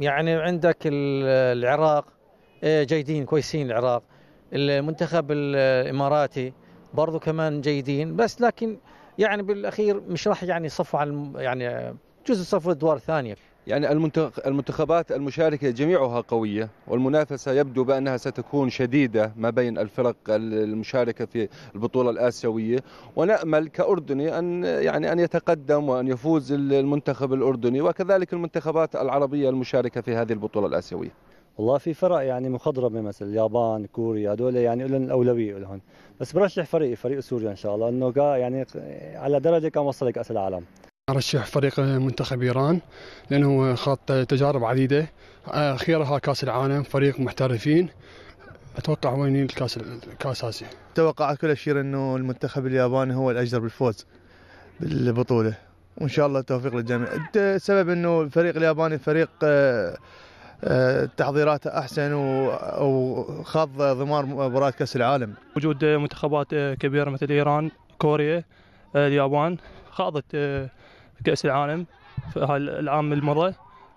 يعني عندك العراق إيه، جيدين كويسين العراق المنتخب الاماراتي برضو كمان جيدين بس لكن يعني بالاخير مش راح يعني يصفوا عن يعني جزء صفوا الدوار الثانيه يعني المنتخبات المشاركة جميعها قوية والمنافسة يبدو بأنها ستكون شديدة ما بين الفرق المشاركة في البطولة الآسيوية ونأمل كأردني أن يعني أن يتقدم وأن يفوز المنتخب الأردني وكذلك المنتخبات العربية المشاركة في هذه البطولة الآسيوية والله في فرق يعني مخضرمة مثل اليابان كوريا هدول يعني لهم الأولوية لهم بس برشح فريقي فريق سوريا إن شاء الله أنه يعني على درجة كان وصل لكأس كأس العالم ارشح فريق منتخب ايران لانه خاض تجارب عديده اخيرها كاس العالم فريق محترفين اتوقع وين الكاس كاس اسيا توقعات كل اشير انه المنتخب الياباني هو الاجدر بالفوز بالبطوله وان شاء الله التوفيق للجميع السبب انه الفريق الياباني فريق آه، آه، تحضيراته احسن وخاض ضمار مباراه كاس العالم وجود منتخبات آه، كبيره مثل ايران كوريا اليابان خاضت كاس العالم في العام المضى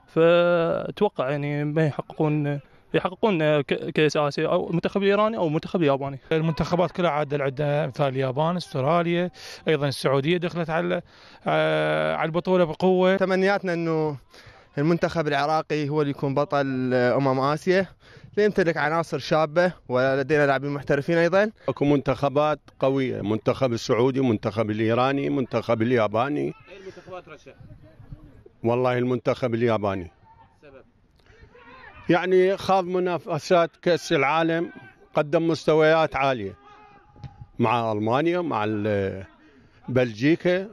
فاتوقع يعني ما يحققون يحققون كاس اسيا او المنتخب الايراني او المنتخب الياباني. المنتخبات كلها عاد عندنا مثال اليابان، استراليا، ايضا السعوديه دخلت على آه، على البطوله بقوه. تمنياتنا انه المنتخب العراقي هو اللي يكون بطل امم اسيا يمتلك عناصر شابة ولدينا لاعبين محترفين أيضا أكو منتخبات قوية منتخب السعودي منتخب الإيراني منتخب الياباني أي المنتخبات رشا؟ والله المنتخب الياباني يعني خاض منافسات كأس العالم قدم مستويات عالية مع ألمانيا مع بلجيكا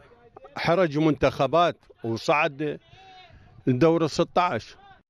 حرج منتخبات وصعد الدور 16